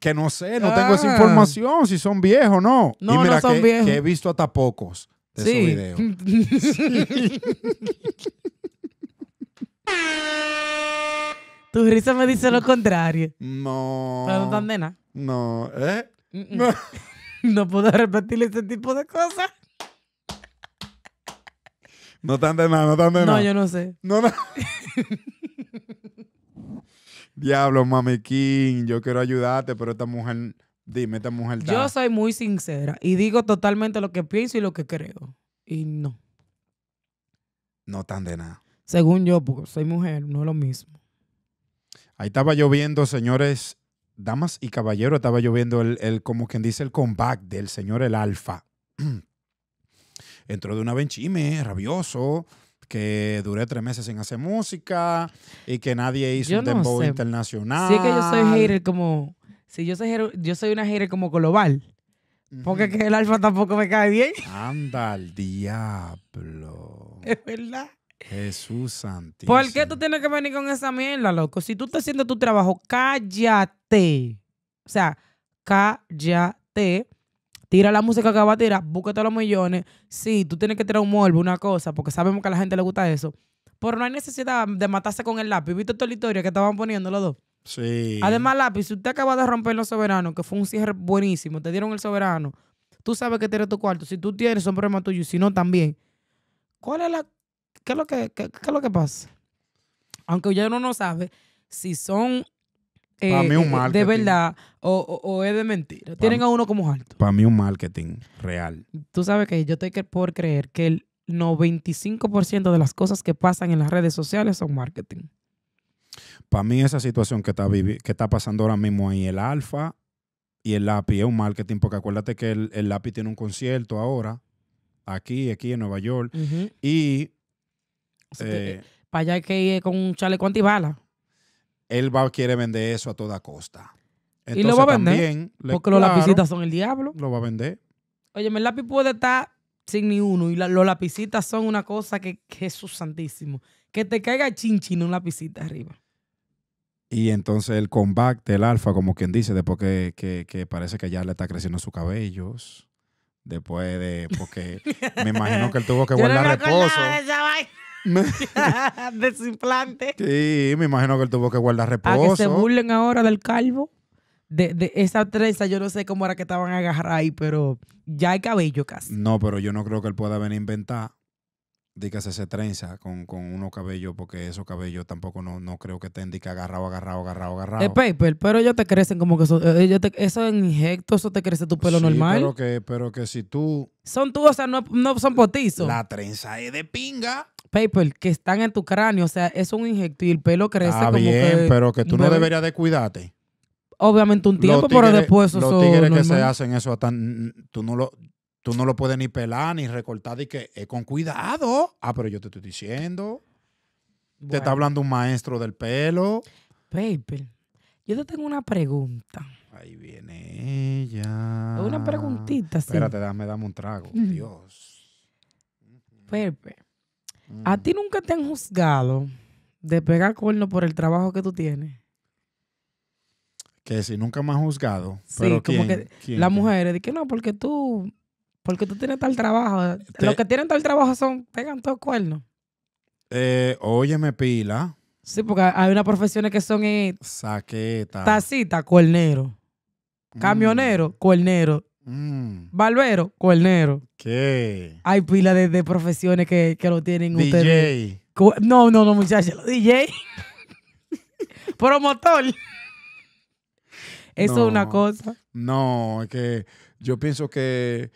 que no sé, no tengo esa ah. información si son viejos o no. No, y mira no son que, viejos. que he visto hasta pocos de sí. videos. sí. tu risa me dice lo contrario. No. Pero no están No, ¿eh? No. no puedo repetir ese tipo de cosas. No tan de nada, no tan de nada. No, yo no sé. No, no. Diablo, mami yo quiero ayudarte, pero esta mujer, dime, esta mujer. Yo soy muy sincera y digo totalmente lo que pienso y lo que creo. Y no. No tan de nada. Según yo, porque soy mujer, no es lo mismo. Ahí estaba lloviendo, señores, damas y caballeros, estaba lloviendo el, el, como quien dice, el comeback del señor el Alfa. entró de una benchime, rabioso, que duré tres meses sin hacer música y que nadie hizo un no internacional. Sí, que yo soy hater como. Si yo soy, yo soy una hater como global. Porque que el alfa tampoco me cae bien. Anda al diablo. Es verdad. Jesús Santísimo. ¿Por qué tú tienes que venir con esa mierda, loco? Si tú estás haciendo tu trabajo, cállate. O sea, cállate tira la música que va a tirar, búsquete los millones. Sí, tú tienes que tirar un morbo, una cosa, porque sabemos que a la gente le gusta eso. Pero no hay necesidad de matarse con el lápiz. ¿Viste toda la historia que estaban poniendo los dos? Sí. Además, lápiz, si usted acaba de romper los soberanos, que fue un cierre buenísimo, te dieron el soberano, tú sabes que tienes tu cuarto. Si tú tienes, son problemas tuyos. Si no, también. ¿Cuál es la. lo que, qué es lo que pasa? Aunque ya uno no sabe si son eh, eh, de verdad o, es de mentira. Tienen a uno como alto. Para mí un marketing real. Tú sabes que yo estoy por creer que el 95% de las cosas que pasan en las redes sociales son marketing. Para mí esa situación que está, que está pasando ahora mismo ahí, el alfa y el lápiz, es un marketing, porque acuérdate que el, lápiz tiene un concierto ahora, aquí, aquí en Nueva York, y... Eh, para allá hay que ir con un chaleco antibala él va, quiere vender eso a toda costa. y lo va a vender. porque los lapicitas son el diablo. Lo va a vender. Oye, el lápiz puede estar sin ni uno. Y los lapicitas son una cosa que, Jesús santísimo. Que te caiga chinchín un lapicita arriba. Y entonces el comeback del alfa, como quien dice, después que, parece que ya le está creciendo sus cabellos. Después de. Porque me imagino que él tuvo que guardar no reposo. De implante Sí, me imagino que él tuvo que guardar reposo. A que se burlen ahora del calvo. De, esa trenza, yo no sé cómo era que estaban agarrar ahí, pero ya hay cabello casi. No, pero yo no creo que él pueda venir a inventar de que trenza con, con unos cabellos, porque esos cabellos tampoco no, creo que estén de agarrado, agarrado, agarrado, agarrado. Es paper, pero ellos te crecen como que eso, es eh, eso en eso te crece tu pelo normal. Pero que, pero que si tú. Son tú, o sea, no, no son potizos. La trenza es de pinga. Paper, que están en tu cráneo, o sea, es un injecto y el pelo crece ah, bien, pero que tú no deberías de cuidarte. Obviamente un tiempo, pero después Los tigres que se hacen eso, hasta... tú no lo tú no lo puedes ni pelar ni recortar y que con cuidado. Ah, pero yo te estoy diciendo. Te está hablando un maestro del pelo. Paper, yo te tengo una pregunta. Ahí viene ella. Una preguntita, sí. Espérate, dame, dame un trago. Dios. Paper. ¿A ti nunca te han juzgado de pegar cuerno por el trabajo que tú tienes? Que si nunca me han juzgado. pero como que las mujeres, de que no, porque tú, porque tú tienes tal trabajo. Los que tienen tal trabajo son, pegan todos cuernos. Eh, óyeme, pila. Sí, porque hay unas profesiones que son... Eh, Saqueta. Tacita, cuernero. Mm. Camionero, cuernero. Mm. Barbero, cuernero. Hay pila de, profesiones que, lo tienen ustedes. No, no, no, muchachos. DJ. Promotor. Eso es una cosa. No, es que yo pienso que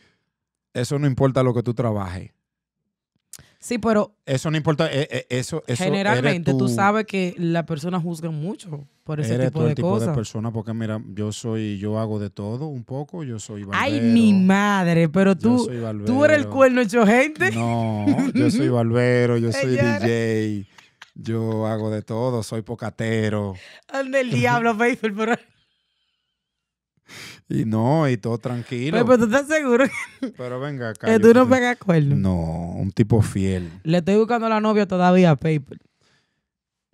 eso no importa lo que tú trabajes. Sí, pero. Eso no importa. Eh, eh, eso, eso generalmente tú... sabes que la persona juzga mucho por ese tipo, de cosas. de cosas. tipo de persona, porque mira, yo soy. Yo hago de todo un poco. Yo soy barbero. Ay, mi madre, pero tú. Tú eres el cuerno hecho gente. No, yo soy barbero, yo soy DJ. Yo hago de todo, soy pocatero. Ande el diablo, Facebook, por y no, y todo tranquilo. Pero, tú estás seguro pero venga acá, que tú no pegas cuerno. No, un tipo fiel. Le estoy buscando a la novia todavía Paper.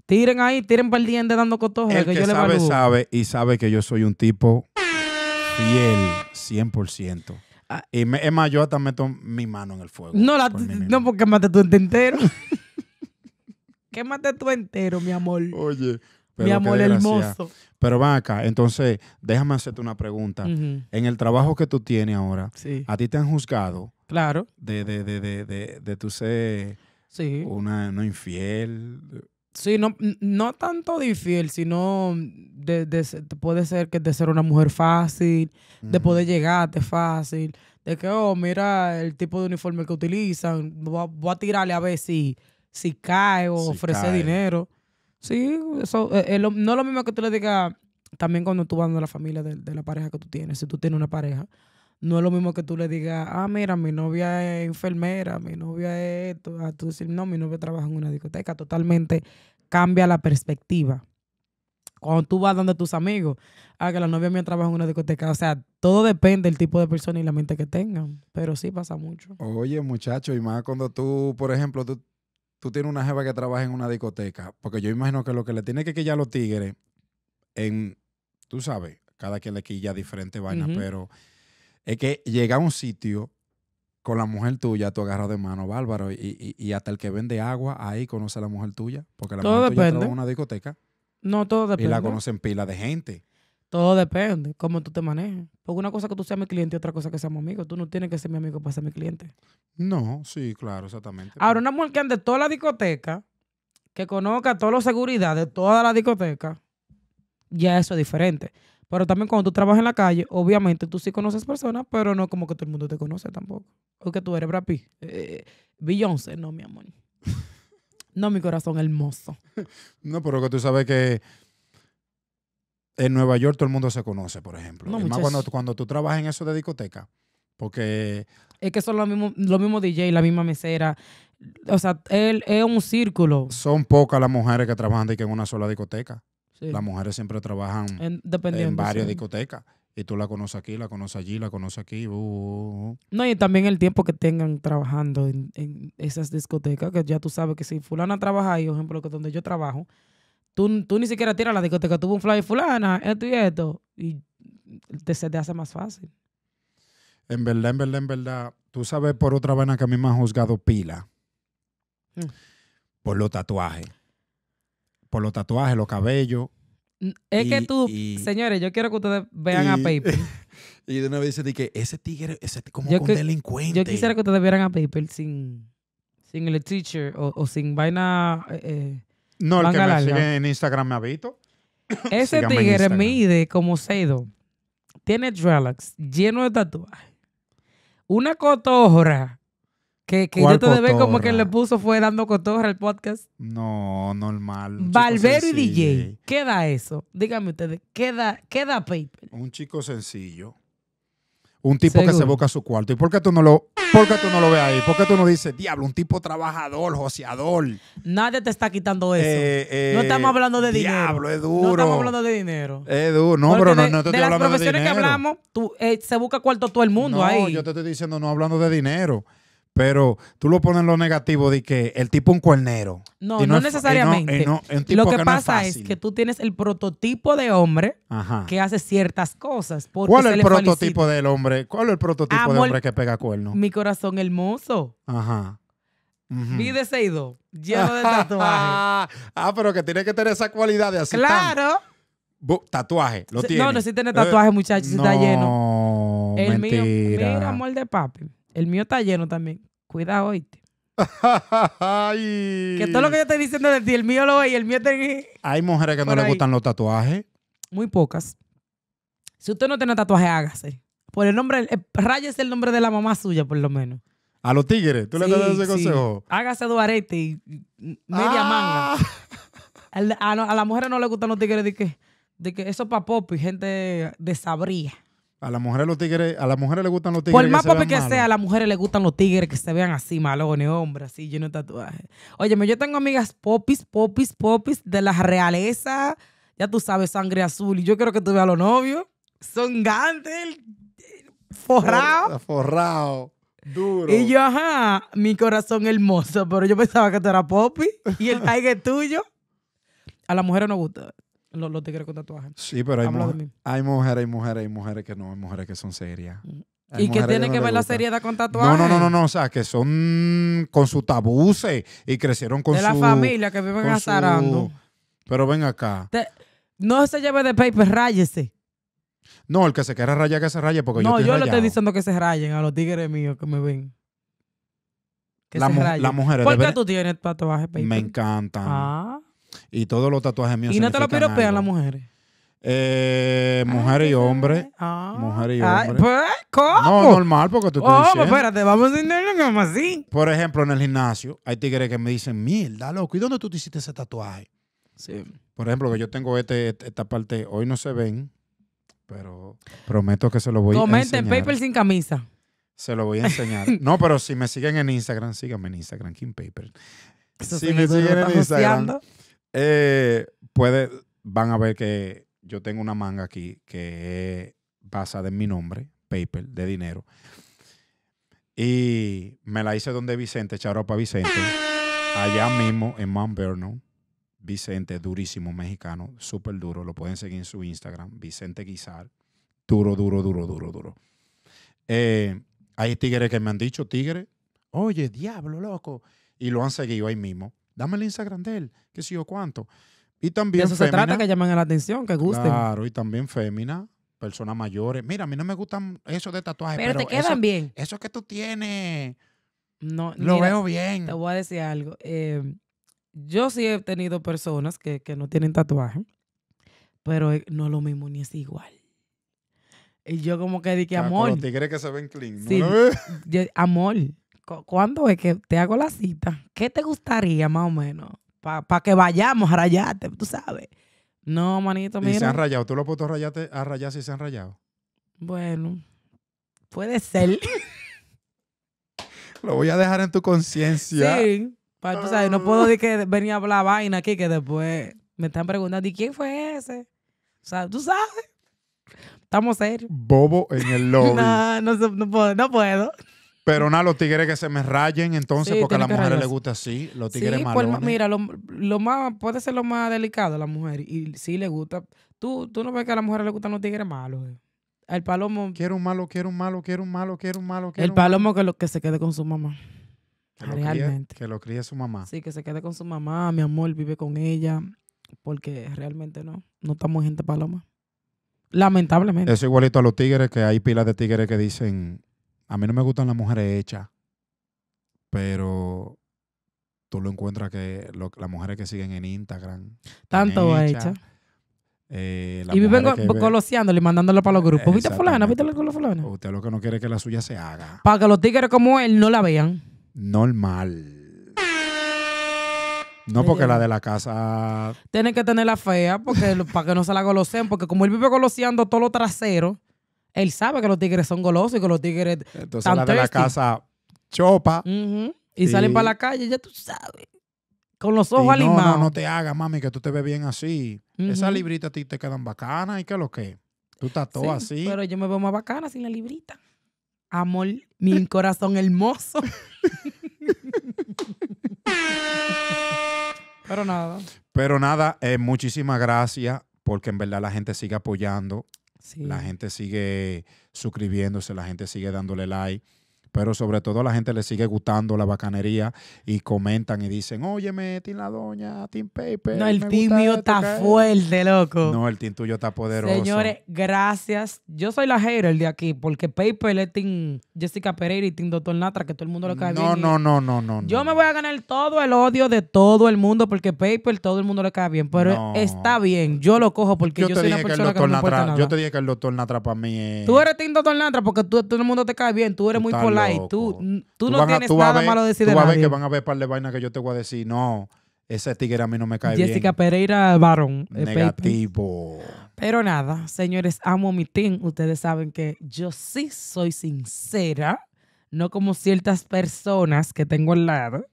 Tiren ahí, tiren para el diente dando cotojo. El que, sabe, sabe y sabe que yo soy un tipo fiel, 100%. Ah. Y es más, yo hasta meto mi mano en el fuego. No, no porque mate tú entero. Quémate tú entero, mi amor. Oye, mi amor hermoso. Pero va acá, entonces déjame hacerte una pregunta. En el trabajo que tú tienes ahora, ¿a ti te han juzgado? De, de, de, de, de, de tu ser una, infiel. Sí, no, no tanto de infiel, sino de, puede ser que de ser una mujer fácil, de poder llegarte fácil, de que, oh, mira el tipo de uniforme que utilizan, voy a, tirarle a ver si, si cae o ofrece dinero. Sí, eso eh, eh, no es lo mismo que tú le digas también cuando tú vas a la familia de, la pareja que tú tienes, si tú tienes una pareja, no es lo mismo que tú le digas, ah, mira, mi novia es enfermera, mi novia es esto, a tú decir, no, mi novia trabaja en una discoteca, totalmente cambia la perspectiva. Cuando tú vas donde tus amigos, ah, que la novia mía trabaja en una discoteca, o sea, todo depende del tipo de persona y la mente que tengan, pero sí pasa mucho. Oye, muchacho, y más cuando tú, por ejemplo, tú tú tienes una jeva que trabaja en una discoteca, porque yo imagino que lo que le tiene que quillar a los tigres, en, tú sabes, cada quien le quilla diferente vaina, pero es que llega a un sitio con la mujer tuya, tú agarras de mano, bárbaro, y, hasta el que vende agua, ahí conoce a la mujer tuya, porque la mujer tuya trabaja en una discoteca. No, todo depende. Y la conocen pila de gente. Todo depende cómo tú te manejes. Porque una cosa que tú seas mi cliente y otra cosa que seamos amigos. Tú no tienes que ser mi amigo para ser mi cliente. No, sí, claro, exactamente. Ahora, una mujer que ande toda la discoteca, que conozca toda la seguridad de toda la discoteca, ya eso es diferente. Pero también cuando tú trabajas en la calle, obviamente tú sí conoces personas, pero no como que todo el mundo te conoce tampoco. O que tú eres Brapi, eh, no, mi amor. no, mi corazón hermoso. No, pero que tú sabes que en Nueva York todo el mundo se conoce, por ejemplo. No, más cuando, cuando tú trabajas en eso de discoteca. Porque. Es que son los mismos lo mismo DJ, la misma mesera. O sea, él, es un círculo. Son pocas las mujeres que trabajan en una sola discoteca. Las mujeres siempre trabajan en, varias discotecas. Y tú la conoces aquí, la conoces allí, la conoces aquí. Uh, uh, uh, no, y también el tiempo que tengan trabajando en, esas discotecas, que ya tú sabes que si fulana trabaja ahí, por ejemplo, que donde yo trabajo, tú, tú ni siquiera tiras la discoteca, tuvo un fly fulana, esto y esto, y te, se te hace más fácil. En verdad, en verdad, en verdad, tú sabes por otra vaina que a mí me han juzgado pila. Mm. Por los tatuajes. Por los tatuajes, los cabellos. Es que tú, señores, yo quiero que ustedes vean a Paper. Y de una vez dice que ese tigre es como un delincuente. Yo quisiera que ustedes vieran a Paper sin, sin el teacher o, sin vaina eh, eh, no, el que me sigue en Instagram me ha visto. Ese tigre mide como cedo, Tiene dreadlocks lleno de tatuajes. Una cotorra que, que yo te debe como que le puso fue dando cotorra al podcast. No, normal. Valverde y DJ. ¿Qué da eso? Díganme ustedes, ¿qué da, Paper? Un chico sencillo. Un tipo que se boca busca su cuarto. ¿Y por qué tú no lo ¿Por qué tú no lo ves ahí? ¿Por qué tú no dices, diablo, un tipo trabajador, joseador? Nadie te está quitando eso. Eh, no eh, estamos hablando de dinero. Diablo, es duro. No estamos hablando de dinero. Es duro. No, pero no, te estoy hablando de dinero. De las profesiones que hablamos, tú, eh, se busca cuarto todo el mundo ahí. No, yo te estoy diciendo, no hablando de dinero pero tú lo pones en lo negativo de que el tipo un cuernero. No, no, necesariamente. lo que, pasa es, que tú tienes el prototipo de hombre que hace ciertas cosas. ¿Cuál es el prototipo del hombre? ¿Cuál es el prototipo de hombre que pega cuernos? Mi corazón hermoso. Ajá. Mi -huh. lleno de tatuajes. ah, pero que tiene que tener esa cualidad de hacer. Claro. Tatuaje, lo tiene. No, no, si tiene tatuaje, muchachos, si eh, está lleno. El mentira. mío, mira, amor de papi. El mío está lleno también. Cuidado, oíste. Que todo lo que yo estoy diciendo de ti, el mío lo ve y el mío te... Hay mujeres que no le gustan los tatuajes. Muy pocas. Si usted no tiene tatuaje, hágase. Por el nombre, eh, rayes el nombre de la mamá suya, por lo menos. A los tigres, tú le das ese consejo. Hágase duarete y media ah. manga. A, las mujeres la no le gustan los tigres de que, de que eso es para pop y gente de sabría. A las mujeres los tigres, a las mujeres les gustan los tigres. Por más popi que sea, a las mujeres les gustan los tigres que se vean así malones, hombres, así llenos de tatuajes. Óyeme, yo tengo amigas popis, popis, popis de la realeza, ya tú sabes, sangre azul. Y yo quiero que tú veas a los novios. Son Gandel, forrado Forrado. Duro. Y yo, ajá, mi corazón hermoso, pero yo pensaba que tú eras popi y el tiger tuyo. A las mujeres no gusta. Los, tigres con tatuajes. Sí, pero hay, mujeres, y mujeres, hay mujeres que no, hay mujeres que son serias. y qué tiene que, ver la seriedad con tatuajes. No, no, no, no, o sea, que son con sus tabúes y crecieron con su... De la familia que viven azarando. Pero ven acá. No se lleve de paper, ráyese. No, el que se quiera rayar, que se raye porque yo No, yo le estoy diciendo que se rayen a los tigres míos que me ven. Que la se rayen. ¿Por qué tú tienes tatuajes, paper? Me encantan. Ah. Y todos los tatuajes míos. ¿Y no te lo piropean las mujeres? Eh, mujeres y hombres. Ah. mujeres y hombres. Pues, ¿Cómo? No, normal, porque tú te No, diciendo. espérate, vamos a entenderlo así. Por ejemplo, en el gimnasio, hay tigres que me dicen, mierda, loco, ¿y dónde tú te hiciste ese tatuaje? Sí. Por ejemplo, que yo tengo este, este esta parte, hoy no se ven, pero prometo que se lo voy a enseñar. en paper sin camisa. Se lo voy a enseñar. no, pero si me siguen en Instagram, síganme en Instagram, King Paper. si me siguen en Instagram. Eh, puede, van a ver que yo tengo una manga aquí que es basada en mi nombre, paper, de dinero. Y me la hice donde Vicente, Charopa Vicente, allá mismo en Mount Vernon. Vicente, durísimo mexicano, súper duro. Lo pueden seguir en su Instagram, Vicente Guisar Duro, duro, duro, duro, duro. Eh, hay tigres que me han dicho, tigre, oye, diablo, loco. Y lo han seguido ahí mismo. Dame el Instagram de él, qué sé yo cuánto. Y también de eso se trata, que llaman la atención, que gusten. Claro, y también fémina, personas mayores. Mira, a mí no me gustan esos de tatuajes. Pero, te quedan bien. Eso que tú tienes, no, lo veo bien. Te voy a decir algo. Eh, yo sí he tenido personas que, no tienen tatuaje, pero eh, no es lo mismo ni es igual. Y yo como que dije, amor. Los tigres que se ven clean. amor, ¿cuándo es que te hago la cita? ¿Qué te gustaría más o menos? Para que vayamos a rayarte, tú sabes. No, manito, mira. ¿Y se han rayado? ¿Tú lo has puesto a, rayarte, a rayar si se han rayado? Bueno, puede ser. lo voy a dejar en tu conciencia. Sí. Para, tú sabes, no puedo ah. decir que venía a hablar vaina aquí que después me están preguntando, ¿y quién fue ese? O sea, tú sabes. Estamos serios. Bobo en el lobby. no, no puedo. No puedo. Pero nada, los tigres que se me rayen, entonces, porque a las mujeres les gusta así, los tigres sí, pues, mira, lo, más, puede ser lo más delicado a la mujer, y, sí le gusta. Tú, tú no ves que a las mujeres le gustan los tigres malos. Eh. El palomo. Quiero un malo, quiero un malo, quiero un malo, quiero un malo. el palomo que, lo, que se quede con su mamá. realmente. que lo críe su mamá. Sí, que se quede con su mamá, mi amor, vive con ella, porque realmente no, no estamos gente paloma. Lamentablemente. Es igualito a los tigres, que hay pilas de tigres que dicen, a mí no me gustan las mujeres hechas, pero tú lo encuentras que las mujeres que siguen en Instagram. Tanto hechas. Eh, y viven coloseándole y mandándolo para los grupos. ¿Viste fulana? ¿Viste la fulana? Usted lo que no quiere es que la suya se haga. Para que los tigres como él no la vean. Normal. No porque la de la casa... Tienen que tener la fea porque para que no se la coloseen. Porque como él vive coloseando todo lo trasero, él sabe que los tigres son golosos y que los tigres. Entonces la de la casa chopa. y, salen para la calle, ya tú sabes. Con los ojos alimados. No, no, te hagas, mami, que tú te ves bien así. Esas libritas a ti te quedan bacanas y que lo que. Tú estás todo así. Pero yo me veo más bacana sin la librita. Amor, mi corazón hermoso. pero nada. Pero nada, eh, muchísimas gracias porque en verdad la gente sigue apoyando. La gente sigue suscribiéndose, la gente sigue dándole like pero sobre todo la gente le sigue gustando la bacanería y comentan y dicen, óyeme, Tim la doña, Tim Paper. No, el team mío está fuerte, loco. No, el team tuyo está poderoso. Señores, gracias. Yo soy la hater de aquí, porque Paper es Tim Jessica Pereira y Team Doctor Natra, que todo el mundo le cae bien. No, no, no, no, no. Yo me voy a ganar todo el odio de todo el mundo, porque Paper todo el mundo le cae bien, pero está bien. Yo lo cojo porque yo, soy la persona que, no Natra, nada. Yo te dije que el Doctor Natra para mí es... Tú eres Tim Doctor Natra porque todo el mundo te cae bien, tú eres muy polar y tú, no tienes nada malo decir a ver que van a ver par de vainas que yo te voy a decir, no, ese tigre a mí no me cae Jessica bien. Jessica Pereira Barón. Eh, Negativo. Pero nada, señores, amo mi team. Ustedes saben que yo sí soy sincera, no como ciertas personas que tengo al lado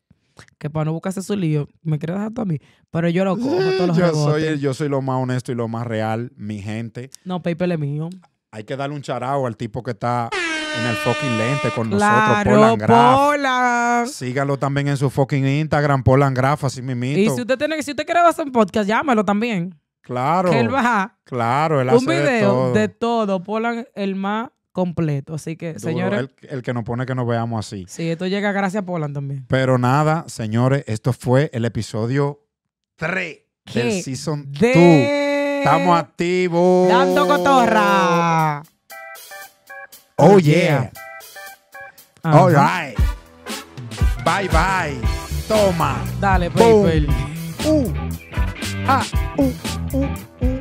que para no buscarse su lío, me quiere dejar a mí, pero yo lo cojo todos los yo soy, yo soy lo más honesto y lo más real, mi gente. No, paper es mío. Hay que darle un charao al tipo que está en el fucking lente con nosotros, Polan Graf. Sígalo también en su fucking Instagram, Polan Graf, así mismito. Y si usted tiene, si usted quiere hacer un podcast, llámelo también. Claro. él va. Claro, él hace un video de todo. Polan el más completo. Así que, señores. El, que nos pone que nos veamos así. Sí, esto llega gracias a Polan también. Pero nada, señores, esto fue el episodio 3 del Season de... 2. Estamos activos. Dando cotorra. Oh, oh, yeah. All right. Bye, bye. Toma. Dale, Boom. paper. Uh. Ah. Uh. Uh. Uh.